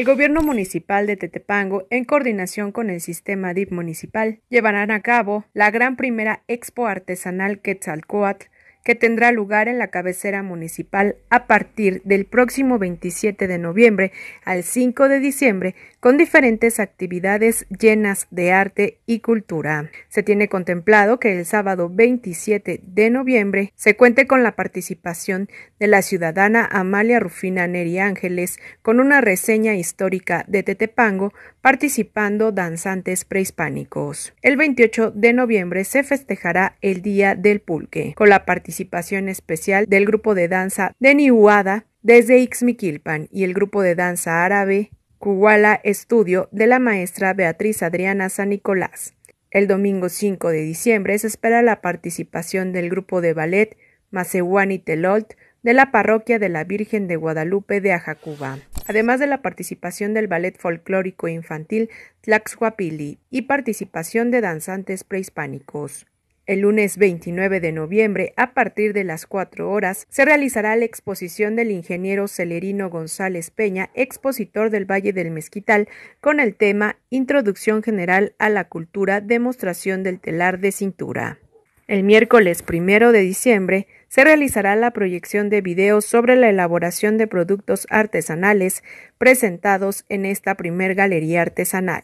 El gobierno municipal de Tetepango, en coordinación con el sistema DIP municipal, llevarán a cabo la gran primera expo artesanal Quetzalcoatl que tendrá lugar en la cabecera municipal a partir del próximo 27 de noviembre al 5 de diciembre con diferentes actividades llenas de arte y cultura. Se tiene contemplado que el sábado 27 de noviembre se cuente con la participación de la ciudadana Amalia Rufina Neri Ángeles con una reseña histórica de Tetepango participando danzantes prehispánicos. El 28 de noviembre se festejará el Día del Pulque con la participación especial del grupo de danza de Niuada desde Ixmiquilpan y el grupo de danza árabe Kuala Estudio de la maestra Beatriz Adriana San Nicolás. El domingo 5 de diciembre se espera la participación del grupo de ballet Macehuani Telolt de la parroquia de la Virgen de Guadalupe de Ajacuba, además de la participación del ballet folclórico infantil Tlaxhuapili y participación de danzantes prehispánicos. El lunes 29 de noviembre, a partir de las 4 horas, se realizará la exposición del ingeniero Celerino González Peña, expositor del Valle del Mezquital, con el tema Introducción General a la Cultura, demostración del telar de cintura. El miércoles 1 de diciembre se realizará la proyección de videos sobre la elaboración de productos artesanales presentados en esta primer galería artesanal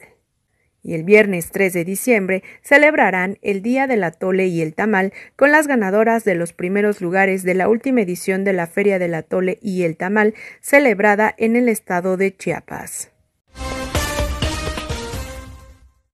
y el viernes 3 de diciembre celebrarán el Día del Atole y el Tamal con las ganadoras de los primeros lugares de la última edición de la Feria del Atole y el Tamal celebrada en el estado de Chiapas.